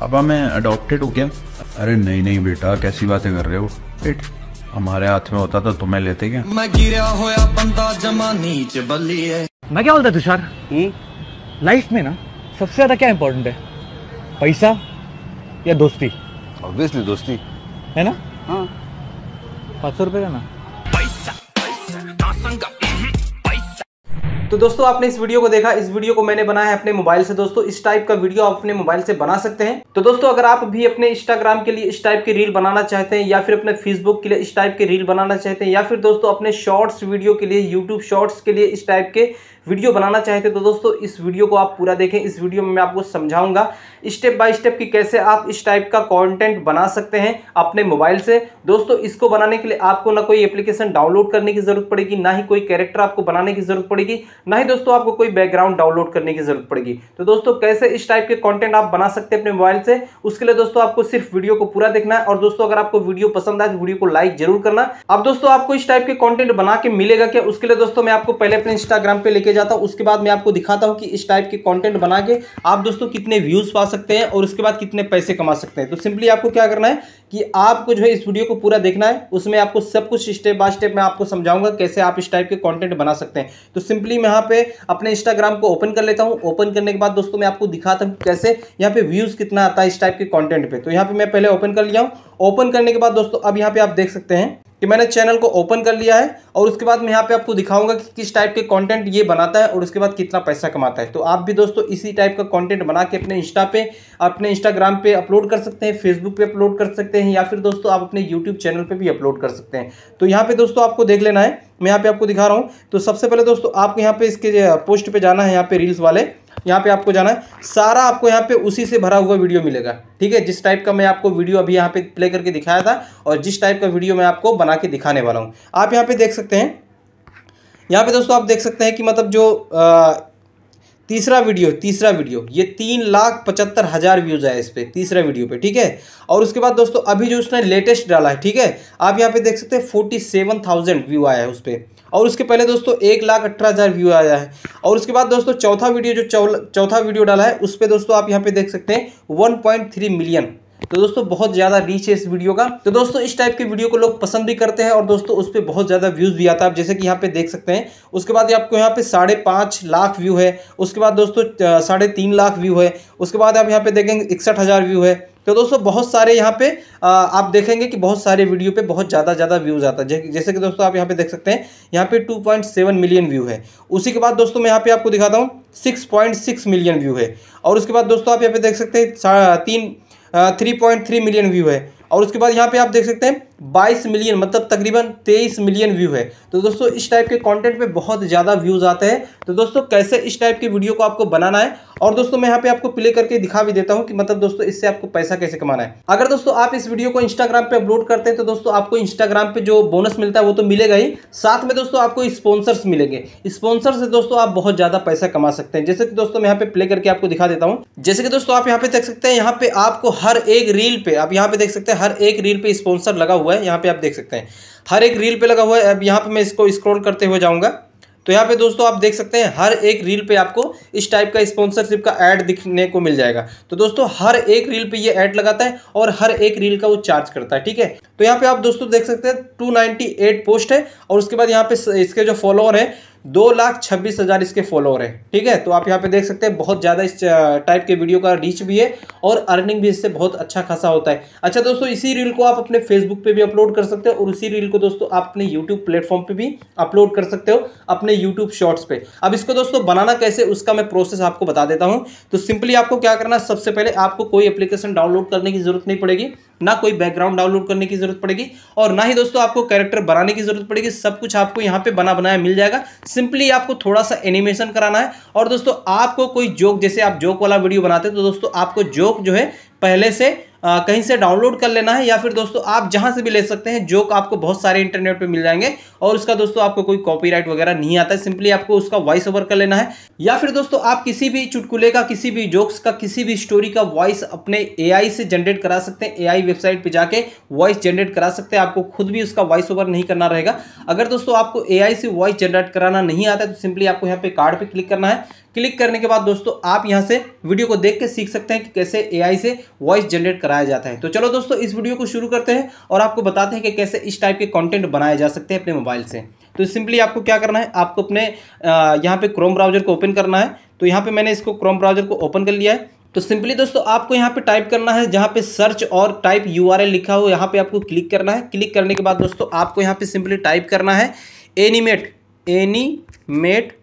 पापा मैं अडॉप्टेड हो गया अरे नहीं नहीं बेटा कैसी बातें कर रहे हो बेट हमारे हाथ में होता तो तुम्हें लेते क्या मैं गिरा होया बंदा जमा नीचे बल्ली है मैं क्या बोलता तुषार लाइफ हम्म? में ना सबसे ज्यादा क्या इम्पोर्टेंट है पैसा या दोस्ती ऑब्वियसली दोस्ती है ना हाँ पाँच सौ रुपये का ना तो दोस्तों आपने इस वीडियो को देखा इस वीडियो को मैंने बनाया है अपने मोबाइल से दोस्तों इस टाइप का वीडियो आप अपने मोबाइल से बना सकते हैं तो दोस्तों अगर आप भी अपने इंस्टाग्राम के लिए इस टाइप की रील बनाना चाहते हैं या फिर अपने फेसबुक के लिए इस टाइप की रील बनाना चाहते हैं या फिर दोस्तों अपने शॉर्ट्स वीडियो के लिए यूट्यूब शॉर्ट्स के लिए इस टाइप के वीडियो बनाना चाहते हैं तो दोस्तों इस वीडियो को आप पूरा देखें इस वीडियो में मैं आपको समझाऊंगा स्टेप बाय स्टेप कि कैसे आप इस टाइप का कंटेंट बना सकते हैं अपने मोबाइल से दोस्तों इसको बनाने के लिए आपको ना कोई एप्लीकेशन डाउनलोड करने की जरूरत पड़ेगी ना ही कोई कैरेक्टर आपको बनाने की जरूरत पड़ेगी ना ही दोस्तों आपको कोई बैकग्राउंड डाउनलोड करने की जरूरत पड़ेगी तो दोस्तों कैसे इस टाइप के कॉन्टेंट आप बना सकते हैं अपने मोबाइल से उसके लिए दोस्तों आपको सिर्फ वीडियो को पूरा देखना है और दोस्तों अगर आपको वीडियो पसंद आए तो वीडियो को लाइक जरूर करना अब दोस्तों आपको इस टाइप के कॉन्टेंट बना के मिलेगा क्या उसके लिए दोस्तों मैं आपको पहले अपने इंस्टाग्राम पे लेके जाता हूँ उसके बाद मैं आपको दिखाता हूँ कि इस टाइप के कॉन्टेंट बना के आप दोस्तों कितने व्यूज पा सकते सकते हैं और उसके बाद कितने पैसे कमा सकते हैं तो सिंपली आपको क्या करना है कि आपको जो है इस वीडियो को पूरा देखना है उसमें आपको सब कुछ स्टेप बाय स्टेप मैं आपको समझाऊंगा कैसे आप इस टाइप के कंटेंट बना सकते हैं तो सिंपली मैं यहाँ पे अपने इंस्टाग्राम को ओपन कर लेता हूँ ओपन करने के बाद दोस्तों मैं आपको दिखाता हूँ कैसे यहाँ पे व्यूज़ कितना आता है इस टाइप के कॉन्टेंट पर तो यहाँ पर मैं पहले ओपन कर लिया हूँ ओपन करने के बाद दोस्तों अब यहाँ पे आप देख सकते हैं कि मैंने चैनल को ओपन कर लिया है और उसके बाद मैं यहाँ पे आपको दिखाऊंगा कि किस टाइप के कंटेंट ये बनाता है और उसके बाद कितना पैसा कमाता है तो आप भी दोस्तों इसी टाइप का कंटेंट बना के अपने इंस्टा पे अपने इंस्टाग्राम पे अपलोड कर सकते हैं फेसबुक पे अपलोड कर सकते हैं या फिर दोस्तों आप अपने यूट्यूब चैनल पर भी अपलोड कर सकते हैं तो यहाँ पर दोस्तों आपको देख लेना है मैं यहाँ पर आपको दिखा रहा हूँ तो सबसे पहले दोस्तों आपको यहाँ पर इसके पोस्ट पर जाना है यहाँ पर रील्स वाले यहाँ पे आपको जाना है सारा आपको यहाँ पे उसी से भरा हुआ वीडियो मिलेगा ठीक है जिस टाइप का मैं आपको वीडियो अभी यहाँ पे प्ले करके दिखाया था और जिस टाइप का वीडियो मैं आपको बना के दिखाने वाला हूँ आप यहाँ पे देख सकते हैं यहाँ पे दोस्तों आप देख सकते हैं कि मतलब जो आ, तीसरा वीडियो तीसरा वीडियो ये तीन लाख पचहत्तर हज़ार व्यूज़ आए इस पर तीसरा वीडियो पे ठीक है और उसके बाद दोस्तों अभी जो उसने लेटेस्ट डाला है ठीक है आप यहाँ पे देख सकते हैं फोर्टी सेवन थाउजेंड व्यू आया है उस पर और उसके पहले दोस्तों एक लाख अठारह हज़ार व्यू आया है और उसके बाद दोस्तों चौथा वीडियो जो चौथा वीडियो डाला है उस पर दोस्तों आप यहाँ पे देख सकते हैं वन मिलियन तो दोस्तों बहुत ज़्यादा रीच है इस वीडियो का तो दोस्तों इस टाइप के वीडियो को लोग पसंद भी करते हैं और दोस्तों उस पर बहुत ज़्यादा व्यूज़ भी आता है आप जैसे कि यहाँ पे देख सकते हैं उसके बाद आपको यहाँ पे साढ़े पाँच लाख व्यू है उसके बाद दोस्तों साढ़े तीन लाख व्यू है उसके बाद आप यहाँ पे देखेंगे इकसठ हज़ार व्यू है तो दोस्तों बहुत सारे यहाँ पे आप देखेंगे कि बहुत सारे वीडियो पे बहुत ज़्यादा ज़्यादा व्यूज़ आता है जैसे कि दोस्तों आप यहाँ पे देख सकते हैं यहाँ पे 2.7 मिलियन व्यू है उसी के बाद दोस्तों मैं यहाँ पे आपको दिखाता हूँ 6.6 मिलियन व्यू है और उसके बाद दोस्तों आप यहाँ पे देख सकते हैं तीन three point three million view है और उसके बाद यहाँ पे आप देख सकते हैं 22 मिलियन मतलब तकरीबन 23 मिलियन व्यू है तो दोस्तों इस टाइप के कंटेंट पे बहुत ज़्यादा व्यूज़ आते हैं तो दोस्तों कैसे इस टाइप के वीडियो को आपको बनाना है और दोस्तों मैं यहाँ पे आपको प्ले करके दिखा भी देता हूँ कि मतलब दोस्तों इससे आपको पैसा कैसे कमाना है अगर दोस्तों आप इस वीडियो को इंस्टाग्राम पे अपलोड करते हैं तो दोस्तों आपको इंस्टाग्राम पे जो बोनस मिलता है वो तो मिलेगा ही साथ में दोस्तों आपको स्पॉन्सर्स मिलेंगे स्पॉन्सर से दोस्तों आप बहुत ज़्यादा पैसा कमा सकते हैं जैसे कि दोस्तों मैं यहाँ पे प्ले करके आपको दिखा देता हूँ जैसे कि दोस्तों आप यहाँ पे देख सकते हैं यहाँ पे आपको हर एक रील पे आप यहाँ पे देख सकते हैं हर एक रील पे स्पॉन्सर लगा हुआ हुआ है यहाँ पे आप देख सकते हैं हर एक रील पे लगा हुआ है अब यहाँ पे मैं इसको स्क्रॉल करते हुए जाऊँगा तो यहाँ पे दोस्तों आप देख सकते हैं हर एक रील पे आपको इस टाइप का स्पॉन्सरशिप का ऐड दिखने को मिल जाएगा तो दोस्तों हर एक रील पे ये ऐड लगाता है और हर एक रील का वो चार्ज करता है ठीक है तो यहाँ पे आप दोस्तों देख सकते हैं 298 पोस्ट है और उसके बाद यहाँ पे इसके जो फॉलोअर हैं दो लाख छब्बीस हज़ार इसके फॉलोअर हैं ठीक है तो आप यहाँ पे देख सकते हैं बहुत ज़्यादा इस टाइप के वीडियो का रीच भी है और अर्निंग भी इससे बहुत अच्छा खासा होता है अच्छा दोस्तों इसी रील को आप अपने फेसबुक पे भी अपलोड कर सकते हो और उसी रील को दोस्तों आप अपने यूट्यूब प्लेटफॉर्म पर भी अपलोड कर सकते हो अपने यूट्यूब शॉर्ट्स पर अब इसको दोस्तों बनाना कैसे उसका मैं प्रोसेस आपको बता देता हूँ तो सिंपली आपको क्या करना सबसे पहले आपको कोई एप्लीकेशन डाउनलोड करने की जरूरत नहीं पड़ेगी ना कोई बैकग्राउंड डाउनलोड करने की जरूरत पड़ेगी और ना ही दोस्तों आपको कैरेक्टर बनाने की जरूरत पड़ेगी सब कुछ आपको यहाँ पे बना बनाया मिल जाएगा सिंपली आपको थोड़ा सा एनिमेशन कराना है और दोस्तों आपको कोई जोक जैसे आप जोक वाला वीडियो बनाते हैं तो दोस्तों आपको जोक जो है पहले से कहीं से डाउनलोड कर लेना है या फिर दोस्तों आप जहां से भी ले सकते हैं जो आपको बहुत सारे इंटरनेट पर मिल जाएंगे और उसका दोस्तों आपको कोई कॉपीराइट वगैरह नहीं आता है सिंपली आपको उसका वॉइस ओवर कर लेना है या फिर दोस्तों आप किसी भी चुटकुले का किसी भी जोक्स का किसी भी स्टोरी का वॉइस अपने ए से जनरेट करा सकते हैं ए वेबसाइट पर जाके वॉइस जनरेट करा सकते हैं आपको खुद भी उसका वॉइस ओवर नहीं करना रहेगा अगर दोस्तों आपको ए से वॉइस जनरेट कराना नहीं आता है तो सिंपली आपको यहाँ पे कार्ड पर क्लिक करना है क्लिक करने के बाद दोस्तों आप यहाँ से वीडियो को देख के सीख सकते हैं कि कैसे एआई से वॉइस जनरेट कराया जाता है तो चलो दोस्तों इस वीडियो को शुरू करते हैं और आपको बताते हैं कि कैसे इस टाइप के कॉन्टेंट बनाए जा सकते हैं अपने मोबाइल से तो सिंपली आपको क्या करना है आपको अपने यहाँ पर क्रोम ब्राउजर को ओपन करना है तो यहाँ पर मैंने इसको क्रोम ब्राउजर को ओपन कर लिया है तो सिंपली दोस्तों आपको यहाँ पे टाइप करना है जहाँ पे सर्च और टाइप यू लिखा हो यहाँ पे आपको क्लिक करना है क्लिक करने के बाद दोस्तों आपको यहाँ पे सिंपली टाइप करना है एनीमेट एनीमेट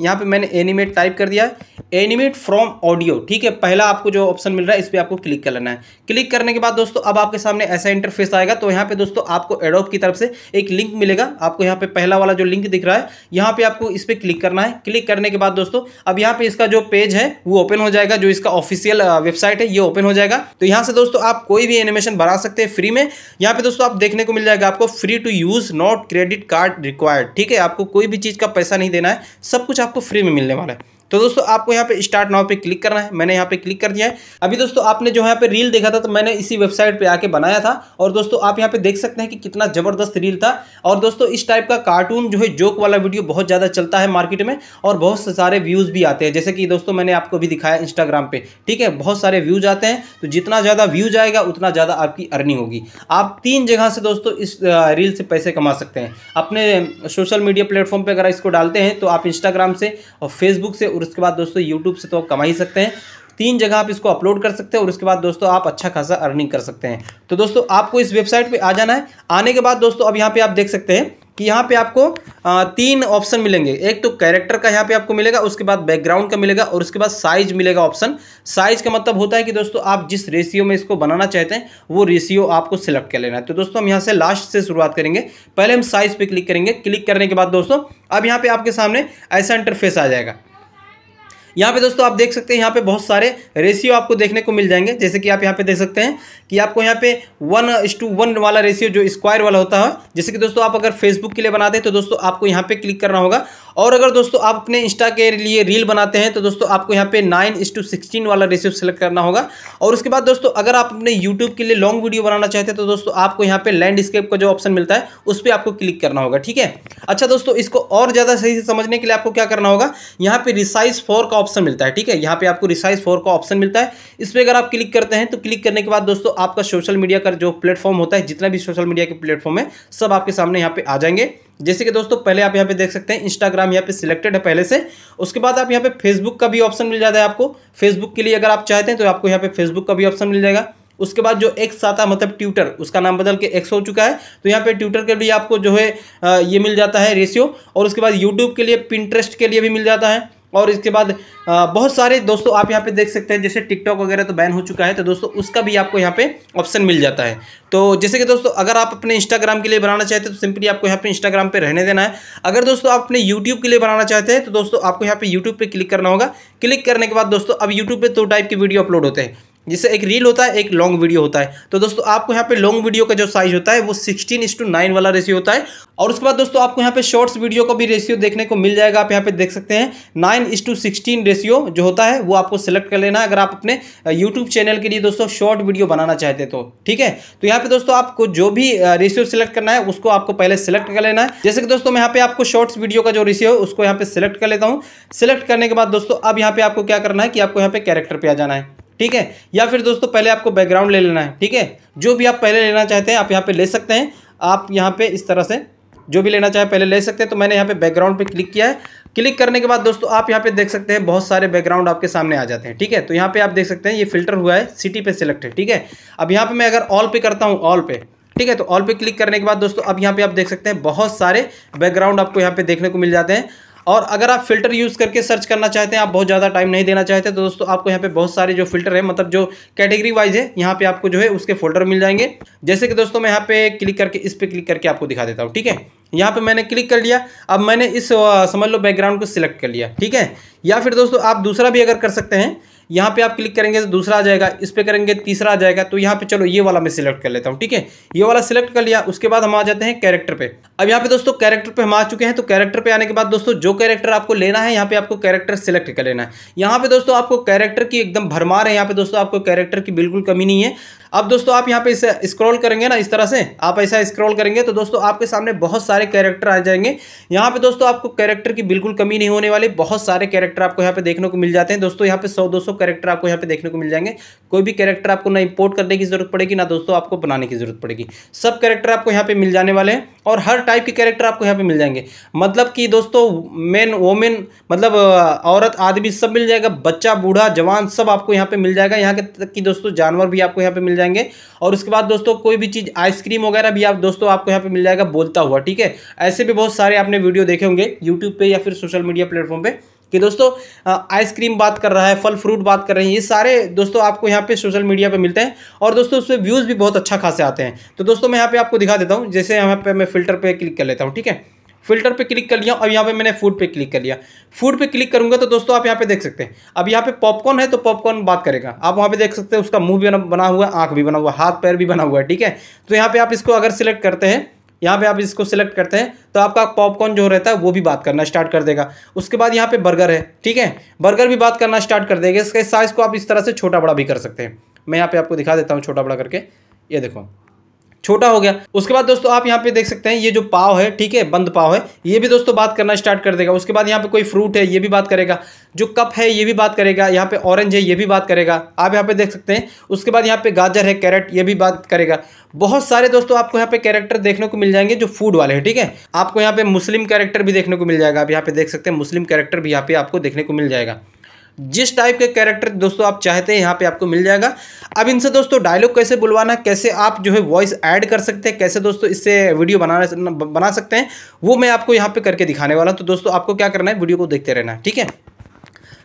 यहाँ पे मैंने एनिमेट टाइप कर दिया एनिमेट फ्रॉम ऑडियो ठीक है पहला आपको जो ऑप्शन मिल रहा है इस पर आपको क्लिक कर लेना है क्लिक करने के बाद दोस्तों अब आपके सामने ऐसा इंटरफेस आएगा तो यहाँ पे दोस्तों आपको एडोप की तरफ से एक लिंक मिलेगा आपको यहाँ पे पहला वाला जो लिंक दिख रहा है यहाँ पे आपको इस पर क्लिक करना है क्लिक करने के बाद दोस्तों अब यहाँ पे इसका जो पेज है वो ओपन हो जाएगा जो इसका ऑफिशियल वेबसाइट है ये ओपन हो जाएगा तो यहाँ से दोस्तों आप कोई भी एनिमेशन बना सकते हैं फ्री में यहाँ पे दोस्तों आप देखने को मिल जाएगा आपको free to use not credit card required ठीक है आपको कोई भी चीज़ का पैसा नहीं देना है सब कुछ आप आपको फ्री में मिलने वाला है तो दोस्तों आपको यहाँ पे स्टार्ट नाव पे क्लिक करना है मैंने यहाँ पे क्लिक कर दिया है अभी दोस्तों आपने जो यहाँ पे रील देखा था तो मैंने इसी वेबसाइट पे आके बनाया था और दोस्तों आप यहाँ पे देख सकते हैं कि कितना जबरदस्त रील था और दोस्तों इस टाइप का कार्टून जो है जोक वाला वीडियो बहुत ज़्यादा चलता है मार्केट में और बहुत सारे व्यूज़ भी आते हैं जैसे कि दोस्तों मैंने आपको भी दिखाया इंस्टाग्राम पर ठीक है बहुत सारे व्यूज आते हैं तो जितना ज़्यादा व्यूज आएगा उतना ज़्यादा आपकी अर्निंग होगी आप तीन जगह से दोस्तों इस रील से पैसे कमा सकते हैं अपने सोशल मीडिया प्लेटफॉर्म पर अगर इसको डालते हैं तो आप इंस्टाग्राम से और फेसबुक से और उसके बाद दोस्तों यूट्यूब से तो आप कमा ही सकते हैं तीन जगह आप इसको अपलोड कर सकते हैं और उसके बाद दोस्तों आप अच्छा खासा अर्निंग कर सकते हैं तो दोस्तों आपको इस वेबसाइट पे आ जाना है आने के बाद दोस्तों अब यहाँ पे आप देख सकते हैं कि यहाँ पे आपको तीन ऑप्शन मिलेंगे एक तो कैरेक्टर का यहाँ पे आपको मिलेगा उसके बाद बैकग्राउंड का मिलेगा और उसके बाद साइज मिलेगा ऑप्शन साइज का मतलब होता है कि दोस्तों आप जिस रेशियो में इसको बनाना चाहते हैं वो रेशियो आपको सिलेक्ट कर लेना है तो दोस्तों हम यहाँ से लास्ट से शुरुआत करेंगे पहले हम साइज पर क्लिक करेंगे क्लिक करने के बाद दोस्तों अब यहाँ पर आपके सामने ऐसा इंटरफेस आ जाएगा यहाँ पे दोस्तों आप देख सकते हैं यहाँ पे बहुत सारे रेशियो आपको देखने को मिल जाएंगे जैसे कि आप यहाँ पे देख सकते हैं कि आपको यहाँ पे वन इस टू वन वाला रेशियो जो स्क्वायर वाला होता है जैसे कि दोस्तों आप अगर फेसबुक के लिए बनाते हैं तो दोस्तों आपको यहाँ पे क्लिक करना होगा और अगर दोस्तों आप अपने इंस्टा के लिए रील बनाते हैं तो दोस्तों आपको यहाँ पे नाइन इस टू सिक्सटीन वाला रेशियो सेलेक्ट करना होगा और उसके बाद दोस्तों अगर आप अपने यूट्यूब के लिए लॉन्ग वीडियो बनाना चाहते हैं तो दोस्तों आपको यहाँ पे लैंडस्केप का जो ऑप्शन मिलता है उस पर आपको क्लिक करना होगा ठीक है अच्छा दोस्तों इसको और ज़्यादा सही से समझने के लिए आपको क्या करना होगा यहाँ पे रिसाइज फोर का ऑप्शन मिलता है ठीक है यहाँ पे आपको रिसाइज फोर का ऑप्शन मिलता है इस पर अगर आप क्लिक करते हैं तो क्लिक करने के बाद दोस्तों आपका सोशल मीडिया का जो प्लेटफॉर्म होता है जितना भी सोशल मीडिया के प्लेटफॉर्म है सब आपके सामने यहाँ पे आ जाएंगे जैसे कि दोस्तों पहले आप यहाँ पे देख सकते हैं इंस्टाग्राम यहाँ पे सिलेक्टेड है पहले से उसके बाद आप यहाँ पे फेसबुक का भी ऑप्शन मिल जाता है आपको फेसबुक के लिए अगर आप चाहते हैं तो आपको यहाँ पे फेसबुक का भी ऑप्शन मिल जाएगा उसके बाद जो एक्स आता मतलब ट्यूटर उसका नाम बदल के एक्स हो चुका है तो यहाँ पे ट्यूटर के लिए आपको जो है ये मिल जाता है रेशियो और उसके बाद यूट्यूब के लिए पिंट्रेस्ट के लिए भी मिल जाता है और इसके बाद बहुत सारे दोस्तों आप यहाँ पे देख सकते हैं जैसे टिकटॉक वगैरह तो बैन हो चुका है तो दोस्तों उसका भी आपको यहाँ पे ऑप्शन मिल जाता है तो जैसे कि दोस्तों अगर आप अपने इंस्टाग्राम के लिए बनाना चाहते हैं तो सिंपली आपको यहाँ पे इंस्टाग्राम पे रहने देना है अगर दोस्तों आप अपने यूट्यूब के लिए बनाना चाहते हैं तो दोस्तों आपको यहाँ पे यूट्यूब पर क्लिक करना होगा क्लिक करने के बाद दोस्तों अब यूट्यूब पर दो टाइप की वीडियो अपलोड होते हैं जिससे एक रील होता है एक लॉन्ग वीडियो होता है तो दोस्तों आपको यहाँ पे लॉन्ग वीडियो का जो साइज होता है वो सिक्सटीन इंस टू नाइन वाला रेशियो होता है और उसके बाद दोस्तों आपको यहाँ पे शॉर्ट्स वीडियो का भी रेशियो देखने को मिल जाएगा आप यहाँ पे देख सकते हैं nine is to sixteen ratio जो होता है वो आपको सेलेक्ट कर लेना है अगर आप अपने यूट्यूब चैनल के लिए दोस्तों शॉर्ट वीडियो बनाना चाहते तो ठीक है तो यहाँ पे दोस्तों आपको जो भी रेशियो सेलेक्ट करना है उसको आपको पहले सेलेक्ट कर लेना है जैसे कि दोस्तों मैं यहाँ पे आपको शॉर्ट्स वीडियो का जो रेशियो है उसको यहाँ पे सिलेक्ट कर लेता हूँ सिलेक्ट करने के बाद दोस्तों अब यहाँ पे आपको क्या करना है कि आपको यहाँ पे कैरेक्टर पे आ जाना है ठीक है या फिर दोस्तों पहले आपको बैकग्राउंड ले लेना है ठीक है जो भी आप पहले लेना चाहते हैं आप यहाँ पर ले सकते हैं आप यहाँ पर इस तरह से जो भी लेना चाहे पहले ले सकते हैं तो मैंने यहाँ पे बैकग्राउंड पे क्लिक किया है क्लिक करने के बाद दोस्तों आप यहाँ पे देख सकते हैं बहुत सारे बैकग्राउंड आपके सामने आ जाते हैं ठीक है तो यहाँ पे आप देख सकते हैं ये फिल्टर हुआ है सिटी पे सिलेक्ट है ठीक है अब यहाँ पे मैं अगर ऑल पे करता हूँ ऑल पे ठीक है तो ऑल पे क्लिक करने के बाद दोस्तों अब यहाँ पे आप देख सकते हैं बहुत सारे बैकग्राउंड आपको यहाँ पे देखने को मिल जाते हैं और अगर आप फिल्टर यूज़ करके सर्च करना चाहते हैं आप बहुत ज़्यादा टाइम नहीं देना चाहते तो दोस्तों आपको यहाँ पे बहुत सारे जो फिल्टर है मतलब जो कैटेगरी वाइज है यहाँ पे आपको जो है उसके फोल्डर मिल जाएंगे जैसे कि दोस्तों मैं यहाँ पे क्लिक करके इस पर क्लिक करके आपको दिखा देता हूँ ठीक है यहाँ पे मैंने क्लिक कर लिया अब मैंने इस समझ लो बैकग्राउंड को सिलेक्ट कर लिया ठीक है या फिर दोस्तों आप दूसरा भी अगर कर सकते हैं यहाँ पे आप क्लिक करेंगे तो दूसरा आ जाएगा इस पर करेंगे तीसरा आ जाएगा तो यहाँ पे चलो ये वाला मैं सिलेक्ट कर लेता हूँ ठीक है ये वाला सिलेक्ट कर लिया उसके बाद हम आ जाते हैं कैरेक्टर पे अब यहाँ पे दोस्तों कैरेक्टर पे हम आ चुके हैं तो कैरेक्टर पे आने के बाद दोस्तों जो कैरेक्टर आपको लेना है यहाँ पे आपको कैरेक्टर सिलेक्ट कर लेना है यहाँ पे दोस्तों आपको कैरेक्टर की एकदम भरमार है यहाँ पे दोस्तों आपको कैरेक्टर की बिल्कुल कमी नहीं है अब दोस्तों आप यहाँ पे इसे स्क्रॉल करेंगे ना इस तरह से आप ऐसा स्क्रॉल करेंगे तो दोस्तों आपके सामने बहुत सारे कैरेक्टर आ जाएंगे यहाँ पे दोस्तों आपको कैरेक्टर की बिल्कुल कमी नहीं होने वाली बहुत सारे कैरेक्टर आपको यहाँ पे देखने को मिल जाते हैं दोस्तों यहाँ पे सौ दो सौ कैरेक्टर आपको यहाँ पे देखने को मिल जाएंगे कोई भी कैरेक्टर आपको ना इंपोर्ट करने की जरूरत पड़ेगी ना दोस्तों आपको बनाने की जरूरत पड़ेगी सब कैरेक्टर आपको यहाँ पे मिल जाने वाले हैं और हर टाइप के कैरेक्टर आपको यहाँ पे मिल जाएंगे मतलब कि दोस्तों मेन वोमेन मतलब औरत आदमी सब मिल जाएगा बच्चा बूढ़ा जवान सब आपको यहाँ पे मिल जाएगा यहाँ के तक कि दोस्तों जानवर भी आपको यहाँ पे मिल जाएंगे और उसके बाद दोस्तों कोई भी चीज़ आइसक्रीम वगैरह भी आप दोस्तों आपको यहाँ पर मिल जाएगा बोलता हुआ ठीक है ऐसे भी बहुत सारे आपने वीडियो देखे होंगे यूट्यूब पर या फिर सोशल मीडिया प्लेटफॉर्म पर कि दोस्तों आइसक्रीम बात कर रहा है फल फ्रूट बात कर रहे हैं ये सारे दोस्तों आपको यहाँ पे सोशल मीडिया पे मिलते हैं और दोस्तों उस पर व्यूज़ भी बहुत अच्छा खासे आते हैं तो दोस्तों मैं यहाँ पे आपको दिखा देता हूँ जैसे यहाँ पे मैं फिल्टर पे क्लिक कर लेता हूँ ठीक है फिल्टर पे क्लिक कर लिया और यहाँ पे मैंने फूड पे क्लिक कर लिया फूड पे क्लिक करूँगा तो दोस्तों आप यहाँ पे देख सकते हैं अब यहाँ पे पॉपकॉर्न है तो पॉपकॉर्न बात करेगा आप वहाँ पे देख सकते हैं उसका मुंह भी बना हुआ है आँख भी बना हुआ है हाथ पैर भी बना हुआ है ठीक है तो यहाँ पे आप इसको अगर सिलेक्ट करते हैं यहाँ पे आप इसको सिलेक्ट करते हैं तो आपका पॉपकॉर्न जो रहता है वो भी बात करना स्टार्ट कर देगा उसके बाद यहाँ पे बर्गर है ठीक है बर्गर भी बात करना स्टार्ट कर देगा इसके साइज़ को आप इस तरह से छोटा बड़ा भी कर सकते हैं मैं यहाँ पे आपको दिखा देता हूँ छोटा बड़ा करके ये देखो छोटा हो गया उसके बाद दोस्तों आप यहाँ पे देख सकते हैं ये जो पाव है ठीक है बंद पाव है ये भी दोस्तों बात करना स्टार्ट कर देगा उसके बाद यहाँ पे कोई फ्रूट है ये भी बात करेगा जो कप है ये भी बात करेगा यहाँ पे ऑरेंज है ये भी बात करेगा आप यहाँ पे देख सकते हैं उसके बाद यहाँ पे गाजर है कैरेट ये भी बात करेगा बहुत सारे दोस्तों आपको यहाँ पे कैरेक्टर देखने को मिल जाएंगे जो फूड वाले हैं ठीक है आपको यहाँ पे मुस्लिम कैरेक्टर भी देखने को मिल जाएगा आप यहाँ पे देख सकते हैं मुस्लिम कैरेक्टर भी यहाँ पे आपको देखने को मिल जाएगा जिस टाइप के कैरेक्टर दोस्तों आप चाहते हैं यहाँ पे आपको मिल जाएगा अब इनसे दोस्तों डायलॉग कैसे बुलवाना कैसे आप जो है वॉइस ऐड कर सकते हैं कैसे दोस्तों इससे वीडियो बनाना बना सकते हैं वो मैं आपको यहाँ पे करके दिखाने वाला हूँ तो दोस्तों आपको क्या करना है वीडियो को देखते रहना है ठीक है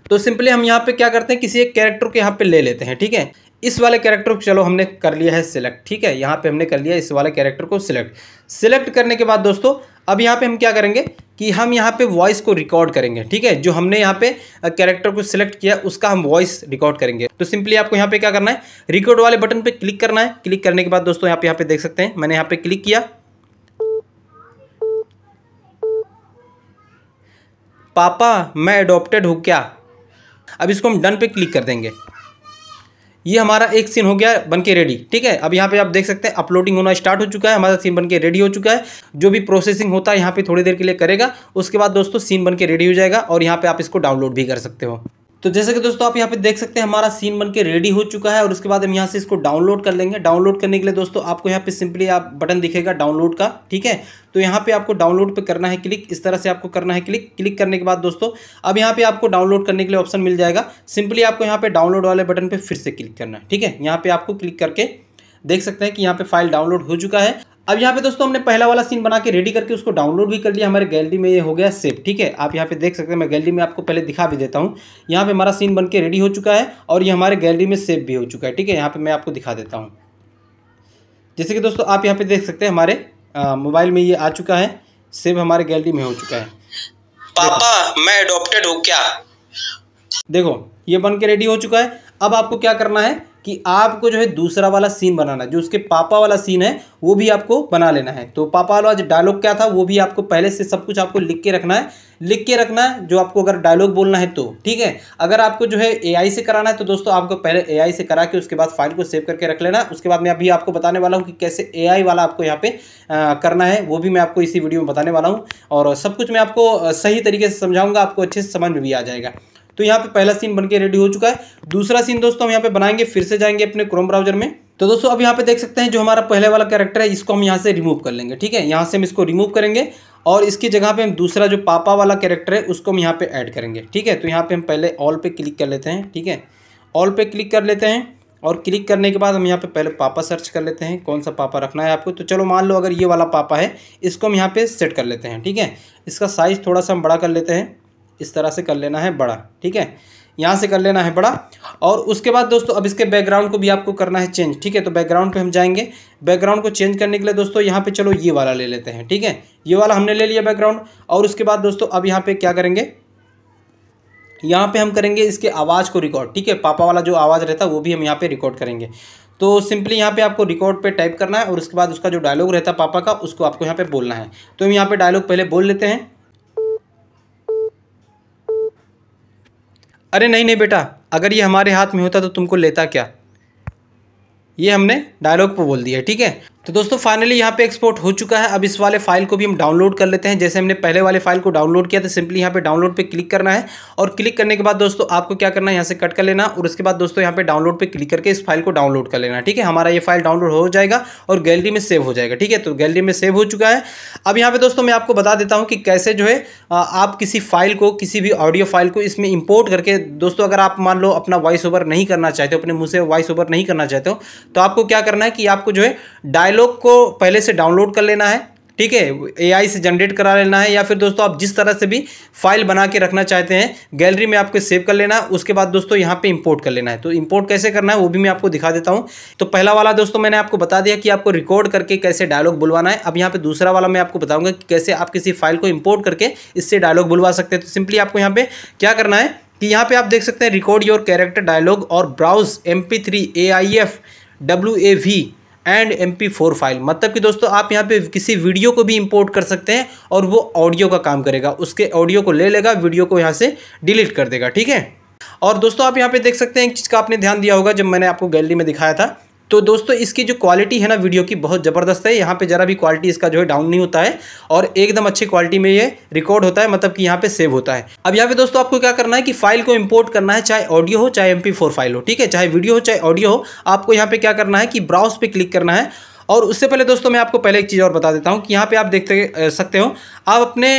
तो सिंपली हम यहाँ पर क्या करते हैं किसी एक कैरेक्टर को यहाँ पर ले लेते हैं ठीक है इस वाले कैरेक्टर को चलो हमने कर लिया है सिलेक्ट ठीक है यहाँ पर हमने कर लिया इस वाले कैरेक्टर को सिलेक्ट सिलेक्ट करने के बाद दोस्तों अब यहाँ पे हम क्या करेंगे कि हम यहाँ पे वॉइस को रिकॉर्ड करेंगे ठीक है जो हमने यहाँ पे कैरेक्टर को सिलेक्ट किया उसका हम वॉइस रिकॉर्ड करेंगे तो सिंपली आपको यहाँ पे क्या करना है रिकॉर्ड वाले बटन पे क्लिक करना है क्लिक करने के बाद दोस्तों यहाँ पे यहाँ पे देख सकते हैं मैंने यहाँ पे क्लिक किया पापा मैं अडोप्टेड हूँ क्या अब इसको हम डन पे क्लिक कर देंगे ये हमारा एक सीन हो गया बन के रेडी ठीक है अब यहाँ पे आप देख सकते हैं अपलोडिंग होना स्टार्ट हो चुका है हमारा सीन बन के रेडी हो चुका है जो भी प्रोसेसिंग होता है यहाँ पे थोड़ी देर के लिए करेगा उसके बाद दोस्तों सीन बन के रेडी हो जाएगा और यहाँ पे आप इसको डाउनलोड भी कर सकते हो तो जैसे कि दोस्तों आप यहाँ पे देख सकते हैं हमारा सीन बन के रेडी हो चुका है और उसके बाद हम यहाँ से इसको डाउनलोड कर लेंगे डाउनलोड करने के लिए दोस्तों आपको यहाँ पे सिंपली आप बटन दिखेगा डाउनलोड का ठीक है तो यहाँ पे आपको डाउनलोड पे करना है क्लिक इस तरह से आपको करना है क्लिक क्लिक करने के बाद दोस्तों अब यहाँ पे आपको डाउनलोड करने के लिए ऑप्शन मिल जाएगा सिंपली आपको यहाँ पे डाउनलोड वाले बटन पर फिर से क्लिक करना है ठीक है यहाँ पे आपको क्लिक करके देख सकते हैं कि यहाँ पे फाइल डाउनलोड हो चुका है अब यहाँ पे दोस्तों हमने पहला वाला सीन बना के रेडी करके उसको डाउनलोड भी कर लिया हमारे गैलरी में ये हो गया सेव ठीक है आप यहाँ पे देख सकते हैं मैं गैलरी में आपको पहले दिखा भी देता हूँ यहाँ पे हमारा सीन बन के रेडी हो चुका है और ये हमारे गैलरी में सेव भी हो चुका है ठीक है यहाँ पे मैं आपको दिखा देता हूँ जैसे कि दोस्तों आप यहाँ पे देख सकते हैं हमारे मोबाइल में ये आ चुका है सेव हमारे गैलरी में हो चुका है पापा मैं अडोप्टेड हूँ क्या देखो ये बन के रेडी हो चुका है अब आपको क्या करना है कि आपको जो है दूसरा वाला सीन बनाना जो उसके पापा वाला सीन है वो भी आपको बना लेना है तो पापा वाला जो डायलॉग क्या था वो भी आपको पहले से सब कुछ आपको लिख के रखना है लिख के रखना है जो आपको अगर डायलॉग बोलना है तो ठीक है अगर आपको जो है एआई से कराना है तो दोस्तों आपको पहले एआई से करा के उसके बाद फाइल को सेव करके रख लेना उसके बाद मैं अभी आपको बताने वाला हूँ कि कैसे एआई वाला आपको यहाँ पे आ, करना है वो भी मैं आपको इसी वीडियो में बताने वाला हूँ और सब कुछ मैं आपको सही तरीके से समझाऊँगा आपको अच्छे से समझ में भी आ जाएगा तो यहाँ पे पहला सीन बनके रेडी हो चुका है दूसरा सीन दोस्तों हम यहाँ पे बनाएंगे फिर से जाएंगे अपने क्रोम ब्राउजर में तो दोस्तों अब यहाँ पे देख सकते हैं जो हमारा पहले वाला कैरेक्टर है इसको हम यहाँ से रिमूव कर लेंगे ठीक है यहाँ से हम इसको रिमूव करेंगे और इसकी जगह पे हम दूसरा जो पापा वाला कैरेक्टर है उसको हम यहाँ पे ऐड करेंगे ठीक है तो यहाँ पे हम पहले ऑल पे क्लिक कर लेते हैं ठीक है ऑल पे क्लिक कर लेते हैं और क्लिक करने के बाद हम यहाँ पे पहले पापा सर्च कर लेते हैं कौन सा पापा रखना है आपको तो चलो मान लो अगर ये वाला पापा है इसको हम यहाँ पर सेट कर लेते हैं ठीक है इसका साइज़ थोड़ा सा हम बड़ा कर लेते हैं इस तरह से कर लेना है बड़ा ठीक है यहाँ से कर लेना है बड़ा और उसके बाद दोस्तों अब इसके बैकग्राउंड को भी आपको करना है चेंज ठीक है तो बैकग्राउंड पे हम जाएंगे बैकग्राउंड को चेंज करने के लिए दोस्तों यहाँ पे चलो ये वाला ले लेते हैं ठीक है ये वाला हमने ले लिया बैकग्राउंड और उसके बाद दोस्तों अब यहाँ पे क्या करेंगे यहाँ पे हम करेंगे इसके आवाज़ को रिकॉर्ड ठीक है पापा वाला जो आवाज़ रहता है वो भी हम यहाँ पर रिकॉर्ड करेंगे तो सिंपली यहाँ पे आपको रिकॉर्ड पे टाइप करना है और उसके बाद उसका जो डायलॉग रहता है पापा का उसको आपको यहाँ पे बोलना है तो हम यहाँ पे डायलॉग पहले बोल लेते हैं अरे नहीं नहीं बेटा अगर ये हमारे हाथ में होता तो तुमको लेता क्या ये हमने डायलॉग पर बोल दिया ठीक है तो दोस्तों फाइनली यहाँ पे एक्सपोर्ट हो चुका है अब इस वाले फाइल को भी हम डाउनलोड कर लेते हैं जैसे हमने पहले वाले फाइल को डाउनलोड किया था सिंपली यहाँ पे डाउनलोड पे क्लिक करना है और क्लिक करने के बाद दोस्तों आपको क्या करना है यहाँ से कट कर लेना और उसके बाद दोस्तों यहाँ पे डाउनलोड पे क्लिक करके इस फाइल को डाउनलोड कर लेना ठीक है हमारा ये फाइल डाउनलोड हो जाएगा और गैलरी में सेव हो जाएगा ठीक है तो गैलरी में सेव हो चुका है अब यहाँ पर दोस्तों मैं आपको बता देता हूँ कि कैसे जो है आप किसी फाइल को किसी भी ऑडियो फाइल को इसमें इम्पोर्ट करके दोस्तों अगर आप मान लो अपना वॉइस ओवर नहीं करना चाहते हो अपने मुँह से वॉइस ओवर नहीं करना चाहते हो तो आपको क्या करना है कि आपको जो है डायल डायलॉग को पहले से डाउनलोड कर लेना है ठीक है एआई से जनरेट करा लेना है या फिर दोस्तों आप जिस तरह से भी फाइल बना के रखना चाहते हैं गैलरी में आपको सेव कर लेना है उसके बाद दोस्तों यहाँ पे इंपोर्ट कर लेना है तो इंपोर्ट कैसे करना है वो भी मैं आपको दिखा देता हूँ तो पहला वाला दोस्तों मैंने आपको बता दिया कि आपको रिकॉर्ड करके कैसे डायलॉग बुलवाना है अब यहाँ पर दूसरा वाला मैं आपको बताऊँगा कि कैसे आप किसी फाइल को इम्पोर्ट करके इससे डायलॉग बुलवा सकते हैं तो सिंपली आपको यहाँ पर क्या करना है कि यहाँ पर आप देख सकते हैं रिकॉर्ड योर कैरेक्टर डायलॉग और browse M P three A I F W A V and M P four file मतलब कि दोस्तों आप यहाँ पे किसी वीडियो को भी इंपोर्ट कर सकते हैं और वो ऑडियो का काम करेगा उसके ऑडियो को ले लेगा वीडियो को यहाँ से डिलीट कर देगा ठीक है और दोस्तों आप यहाँ पे देख सकते हैं एक चीज़ का आपने ध्यान दिया होगा जब मैंने आपको गैलरी में दिखाया था तो दोस्तों इसकी जो क्वालिटी है ना वीडियो की बहुत ज़बरदस्त है यहाँ पे ज़रा भी क्वालिटी इसका जो है डाउन नहीं होता है और एकदम अच्छी क्वालिटी में ये रिकॉर्ड होता है मतलब कि यहाँ पे सेव होता है अब यहाँ पे दोस्तों आपको क्या करना है कि फाइल को इंपोर्ट करना है चाहे ऑडियो हो चाहे एम फाइल हो ठीक है चाहे वीडियो हो चाहे ऑडियो हो आपको यहाँ पर क्या करना है कि ब्राउज पर क्लिक करना है और उससे पहले दोस्तों मैं आपको पहले एक चीज़ और बता देता हूँ कि यहाँ पे आप देखते सकते हो आप अपने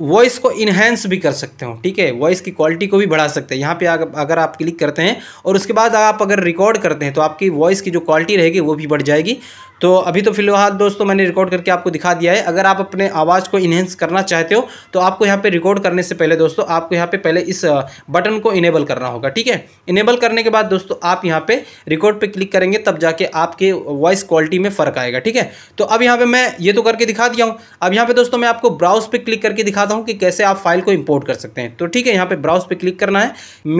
वॉइस को इन्हेंस भी कर सकते हो ठीक है वॉइस की क्वालिटी को भी बढ़ा सकते हैं यहाँ पे अगर आप क्लिक करते हैं और उसके बाद आप अगर रिकॉर्ड करते हैं तो आपकी वॉइस की जो क्वालिटी रहेगी वो भी बढ़ जाएगी तो अभी तो फिलहाल दोस्तों मैंने रिकॉर्ड करके आपको दिखा दिया है अगर आप अपने आवाज़ को इन्हेंस करना चाहते हो तो आपको यहाँ पे रिकॉर्ड करने से पहले दोस्तों आपको यहाँ पे पहले इस बटन को इनेबल करना होगा ठीक है इनेबल करने के बाद दोस्तों आप यहाँ पे रिकॉर्ड पे क्लिक करेंगे तब जाके आपके वॉइस क्वालिटी में फ़र्क आएगा ठीक है तो अब यहाँ पर मैं ये तो करके दिखा दिया हूँ अब यहाँ पर दोस्तों मैं आपको ब्राउज पर क्लिक करके दिखाता हूँ कि कैसे आप फाइल को इम्पोर्ट कर सकते हैं तो ठीक है यहाँ पर ब्राउज पर क्लिक करना है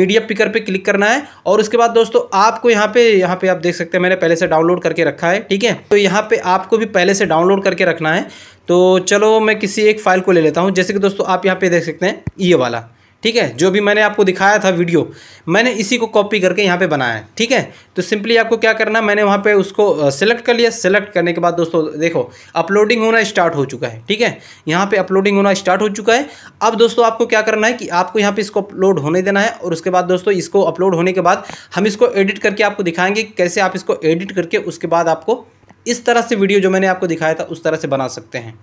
मीडिया पिकर पर क्लिक करना है और उसके बाद दोस्तों आपको यहाँ पर यहाँ पर आप देख सकते हैं मैंने पहले से डाउनलोड करके रखा है ठीक है तो यहाँ पे आपको भी पहले से डाउनलोड करके रखना है तो चलो मैं किसी एक फ़ाइल को ले लेता हूँ जैसे कि दोस्तों आप यहाँ पे देख सकते हैं ये वाला ठीक है जो भी मैंने आपको दिखाया था वीडियो मैंने इसी को कॉपी करके यहाँ पे बनाया है ठीक है तो सिंपली आपको क्या करना मैंने वहाँ पे उसको सेलेक्ट कर लिया सेलेक्ट करने के बाद दोस्तों देखो अपलोडिंग होना स्टार्ट हो चुका है ठीक है यहाँ पे अपलोडिंग होना स्टार्ट हो चुका है अब दोस्तों आपको क्या करना है कि आपको यहाँ पर इसको अपलोड होने देना है और उसके बाद दोस्तों इसको अपलोड होने के बाद हम इसको एडिट करके आपको दिखाएंगे कैसे आप इसको एडिट करके उसके बाद आपको इस तरह से वीडियो जो मैंने आपको दिखाया था उस तरह से बना सकते हैं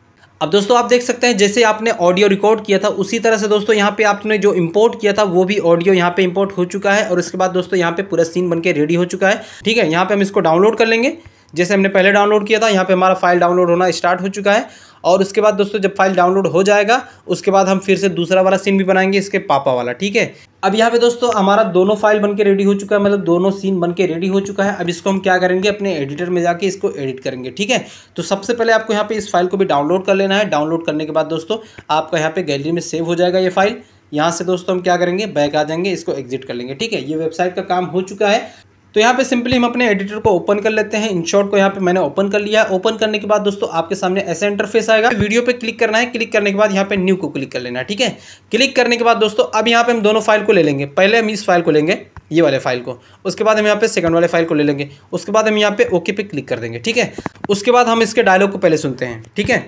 अब दोस्तों आप देख सकते हैं जैसे आपने ऑडियो रिकॉर्ड किया था उसी तरह से दोस्तों यहाँ पे आपने जो इंपोर्ट किया था वो भी ऑडियो यहाँ पे इंपोर्ट हो चुका है और इसके बाद दोस्तों यहाँ पे पूरा सीन बनके रेडी हो चुका है ठीक है यहाँ पे हम इसको डाउनलोड कर लेंगे जैसे हमने पहले डाउनलोड किया था यहाँ पे हमारा फाइल डाउनलोड होना स्टार्ट हो चुका है और उसके बाद दोस्तों जब फाइल डाउनलोड हो जाएगा उसके बाद हम फिर से दूसरा वाला सीन भी बनाएंगे इसके पापा वाला ठीक है अब यहाँ पे दोस्तों हमारा दोनों फाइल बन के रेडी हो चुका है मतलब दोनों सीन बन के रेडी हो चुका है अब इसको हम क्या करेंगे अपने एडिटर में जाके इसको एडिट करेंगे ठीक है तो सबसे पहले आपको यहाँ पे इस फाइल को भी डाउनलोड कर लेना है डाउनलोड करने के बाद दोस्तों आपका यहाँ पे गैलरी में सेव हो जाएगा ये फाइल यहाँ से दोस्तों हम क्या करेंगे बैक आ जाएंगे इसको एग्जिट कर लेंगे ठीक है ये वेबसाइट का काम हो चुका है तो यहाँ पे सिंपली हम अपने एडिटर को ओपन कर लेते हैं इनशॉट को यहाँ पे मैंने ओपन कर लिया ओपन करने के बाद दोस्तों आपके सामने ऐसा इंटरफेस आएगा वीडियो पे क्लिक करना है क्लिक करने के बाद यहाँ पे न्यू को क्लिक कर लेना है ठीक है क्लिक करने के बाद दोस्तों अब यहाँ पे हम दोनों फाइल को ले लेंगे पहले हम इस फाइल को लेंगे ये वाले फाइल को उसके बाद हम यहाँ पे सेकंड वाले फाइल को ले लेंगे उसके बाद हम यहाँ पे ओके पे क्लिक कर देंगे ठीक है उसके बाद हम इसके डायलॉग को पहले सुनते हैं ठीक है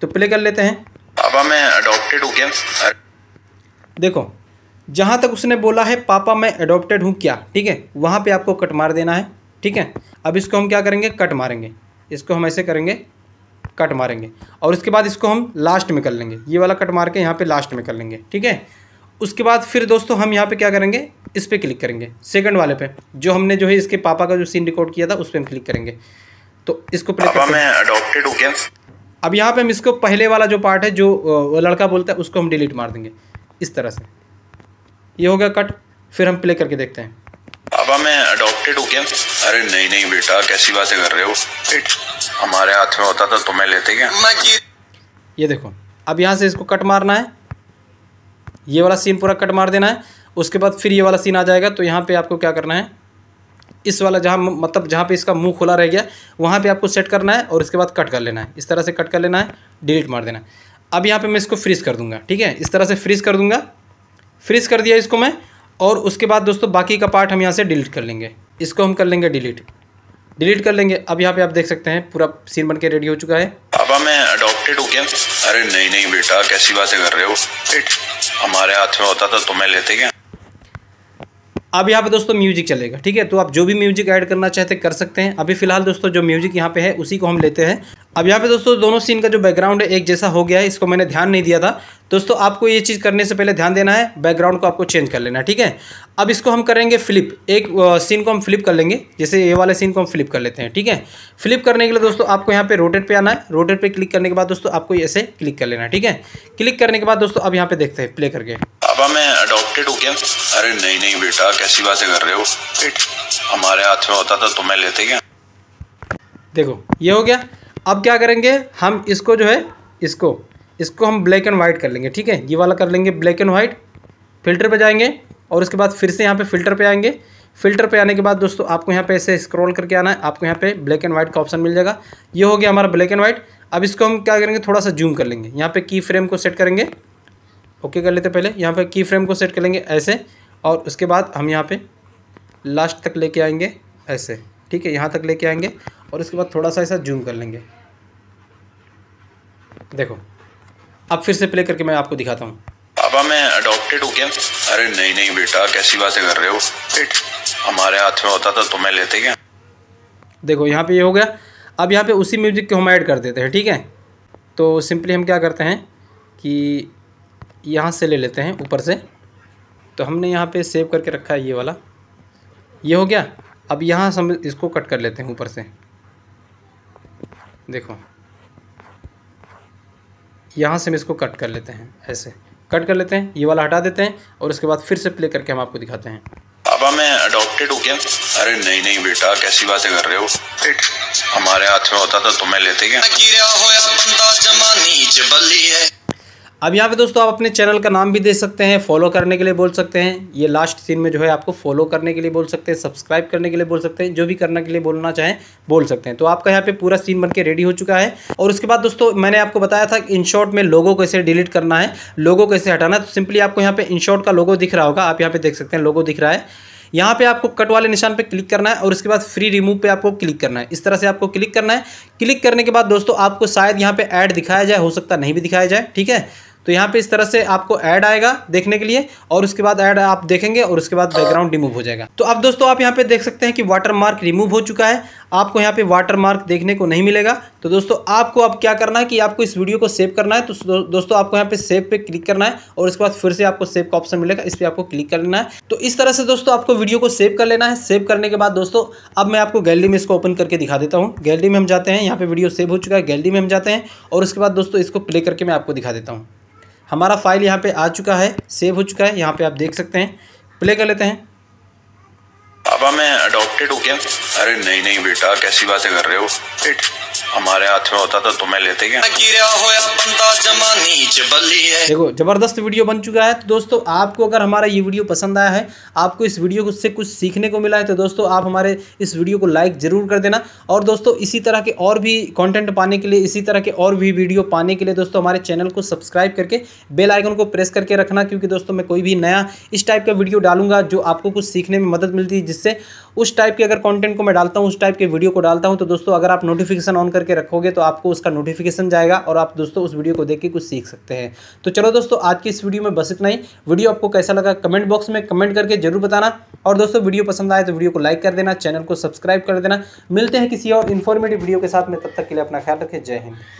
तो प्ले कर लेते हैं अब हमें अडोप्टेड हो गया देखो जहाँ तक उसने बोला है पापा मैं अडोप्टेड हूँ क्या ठीक है वहाँ पे आपको कट मार देना है ठीक है अब इसको हम क्या करेंगे कट मारेंगे इसको हम ऐसे करेंगे कट मारेंगे और उसके बाद इसको हम लास्ट में कर लेंगे ये वाला कट मार के यहाँ पे लास्ट में कर लेंगे ठीक है उसके बाद फिर दोस्तों हम यहाँ पे क्या करेंगे इस पर क्लिक करेंगे सेकंड वाले पे जो हमने जो है इसके पापा का जो सीन रिकॉर्ड किया था उस पर हम क्लिक करेंगे तो इसको प्ले पापा मैं अडॉप्टेड अब यहाँ पे हम इसको पहले वाला जो पार्ट है जो लड़का बोलता है उसको हम डिलीट मार देंगे इस तरह से ये हो गया कट फिर हम प्ले करके देखते हैं अब मैं अडॉप्टेड हूँ क्या अरे नहीं नहीं बेटा कैसी बातें कर रहे हो हमारे हाथ में होता था तुम्हें तो लेते क्या ये देखो अब यहाँ से इसको कट मारना है ये वाला सीन पूरा कट मार देना है उसके बाद फिर ये वाला सीन आ जाएगा तो यहाँ पे आपको क्या करना है इस वाला जहाँ मतलब जहाँ पे इसका मुंह खुला रह गया वहाँ पे आपको सेट करना है और उसके बाद कट कर लेना है इस तरह से कट कर लेना है डिलीट मार देना है अब यहाँ पे मैं इसको फ्रीज़ कर दूंगा ठीक है इस तरह से फ्रीज़ कर दूंगा फ्रीज कर दिया इसको मैं और उसके बाद दोस्तों बाकी का पार्ट हम यहाँ से डिलीट कर लेंगे इसको हम कर लेंगे डिलीट डिलीट कर लेंगे अब यहाँ पे आप देख सकते हैं पूरा सीन बन के रेडी हो चुका है अब मैं अडॉप्टेड हो गया अरे नहीं नहीं बेटा कैसी बातें कर रहे हो हमारे हाथ में होता था तो मैं लेते क्या अब यहाँ पे दोस्तों म्यूजिक चलेगा ठीक है तो आप जो भी म्यूजिक ऐड करना चाहते कर सकते हैं अभी फिलहाल दोस्तों जो म्यूजिक यहाँ पे है उसी को हम लेते हैं अब यहाँ पे दोस्तों दोनों सीन का जो बैकग्राउंड है एक जैसा हो गया है इसको मैंने ध्यान नहीं दिया था दोस्तों आपको ये चीज़ करने से पहले ध्यान देना है बैकग्राउंड को आपको चेंज कर लेना ठीक है अब इसको हम करेंगे फ्लिप एक सीन को हम फ्लिप कर लेंगे जैसे ये वाले सीन को हम फ्लिप कर लेते हैं ठीक है फ्लिप करने के लिए दोस्तों आपको यहाँ पे रोटेट पे आना है रोटेट पे क्लिक करने के बाद दोस्तों आपको ऐसे क्लिक कर लेना ठीक है क्लिक करने के बाद दोस्तों अब यहाँ पे देखते हैं प्ले करके पापा मैं अडोप्टेड हो गया अरे नहीं नहीं बेटा कैसी बातें कर रहे हो हमारे हाथ में होता था तो मैं लेते क्या देखो ये हो गया अब क्या करेंगे हम इसको जो है इसको इसको हम ब्लैक एंड वाइट कर लेंगे ठीक है ये वाला कर लेंगे ब्लैक एंड वाइट फिल्टर पे जाएंगे और उसके बाद फिर से यहाँ पे फिल्टर पे आएंगे फिल्टर पे आने के बाद दोस्तों आपको यहाँ पे ऐसे स्क्रॉल करके आना है आपको यहाँ पे ब्लैक एंड वाइट का ऑप्शन मिल जाएगा ये हो गया हमारा ब्लैक एंड वाइट अब इसको हम क्या करेंगे थोड़ा सा जूम कर लेंगे यहाँ पर की फ्रेम को सेट करेंगे ओके कर लेते पहले यहाँ पर की फ्रेम को सेट कर लेंगे ऐसे और उसके बाद हम यहाँ पर लास्ट तक लेके आएंगे ऐसे ठीक है यहाँ तक लेके आएंगे और उसके बाद थोड़ा सा ऐसा जूम कर लेंगे देखो अब फिर से प्ले करके मैं आपको दिखाता हूँ पापा मैं अडॉप्टेड हो गया अरे नहीं नहीं बेटा कैसी बातें कर रहे हो हमारे हाथ में होता था तो मैं लेते क्या देखो यहाँ पे ये यह हो गया अब यहाँ पे उसी म्यूज़िक को हम ऐड कर देते हैं ठीक है तो सिंपली हम क्या करते हैं कि यहाँ से ले लेते हैं ऊपर से तो हमने यहाँ पे सेव करके रखा है ये वाला ये हो गया अब यहाँ हम इसको कट कर लेते हैं ऊपर से देखो यहाँ से हम इसको कट कर लेते हैं ऐसे कट कर लेते हैं ये वाला हटा देते हैं और उसके बाद फिर से प्ले करके हम आपको दिखाते हैं पापा मैं अडॉप्टेड हो गया अरे नहीं नहीं बेटा कैसी बातें कर रहे हो हमारे हाथ में होता तो तुम्हें लेते क्या अब यहाँ पे दोस्तों आप अपने चैनल का नाम भी दे सकते हैं फॉलो करने के लिए बोल सकते हैं ये लास्ट सीन में जो है आपको फॉलो करने के लिए बोल सकते हैं सब्सक्राइब करने के लिए बोल सकते हैं जो भी करने के लिए बोलना चाहें बोल सकते हैं तो आपका यहाँ पे पूरा सीन बनके रेडी हो चुका है और उसके बाद दोस्तों मैंने आपको बताया था कि शॉर्ट में लोगों कैसे डिलीट करना है लोगों कैसे हटाना तो सिंपली आपको यहाँ पर इनशॉट का लोगो दिख रहा होगा आप यहाँ पे देख सकते हैं लोगो दिख रहा है यहाँ पे आपको कट वाले निशान पे क्लिक करना है और उसके बाद फ्री रिमूव पे आपको क्लिक करना है इस तरह से आपको क्लिक करना है क्लिक करने के बाद दोस्तों आपको शायद यहाँ पे ऐड दिखाया जाए हो सकता नहीं भी दिखाया जाए ठीक है तो यहाँ पे इस तरह से आपको ऐड आएगा देखने के लिए और उसके बाद ऐड आप देखेंगे और उसके बाद बैकग्राउंड रिमूव हो जाएगा तो अब दोस्तों आप यहाँ पे देख सकते हैं कि वाटर मार्क रिमूव हो चुका है आपको यहाँ पे वाटर मार्क देखने को नहीं मिलेगा तो दोस्तों आपको अब क्या करना है कि आपको इस वीडियो को सेव करना है तो दोस्तों आपको यहाँ पे सेव पे क्लिक करना है और उसके बाद फिर से आपको सेव का ऑप्शन मिलेगा इस पर आपको क्लिक कर लेना है तो इस तरह से दोस्तों आपको वीडियो को सेव कर लेना है सेव करने के बाद दोस्तों अब मैं आपको गैलरी में इसको ओपन करके दिखा देता हूँ गैलरी में हम जाते हैं यहाँ पर वीडियो सेव हो चुका है गैलरी में हम जाते हैं और उसके बाद दोस्तों इसको प्ले करके मैं आपको दिखा देता हूँ हमारा फाइल यहाँ पर आ चुका है सेव हो चुका है यहाँ पर आप देख सकते हैं प्ले कर लेते हैं अब मैं अडॉप्टेड हो गया अरे नहीं नहीं बेटा कैसी बातें कर रहे हो हमारे हाथ में होता तो तुम्हें लेते क्या देखो जबरदस्त वीडियो बन चुका है तो दोस्तों आपको अगर हमारा ये वीडियो पसंद आया है आपको इस वीडियो से कुछ सीखने को मिला है तो दोस्तों आप हमारे इस वीडियो को लाइक ज़रूर कर देना और दोस्तों इसी तरह के और भी कंटेंट पाने के लिए इसी तरह के और भी वीडियो पाने के लिए दोस्तों हमारे चैनल को सब्सक्राइब करके बेल आइकन को प्रेस करके रखना क्योंकि दोस्तों मैं कोई भी नया इस टाइप का वीडियो डालूंगा जो आपको कुछ सीखने में मदद मिलती है जिससे उस टाइप के अगर कंटेंट को मैं डालता हूँ उस टाइप के वीडियो को डालता हूँ तो दोस्तों अगर आप नोटिफिकेशन ऑन करके करके रखोगे तो आपको उसका नोटिफिकेशन जाएगा और आप दोस्तों उस वीडियो को देख के कुछ सीख सकते हैं तो चलो दोस्तों आज की इस वीडियो में बस इतना ही वीडियो आपको कैसा लगा कमेंट बॉक्स में कमेंट करके जरूर बताना और दोस्तों वीडियो पसंद आए तो वीडियो को लाइक कर देना चैनल को सब्सक्राइब कर देना मिलते हैं किसी और इन्फॉर्मेटिव वीडियो के साथ में तब तक के लिए अपना ख्याल रखें जय हिंद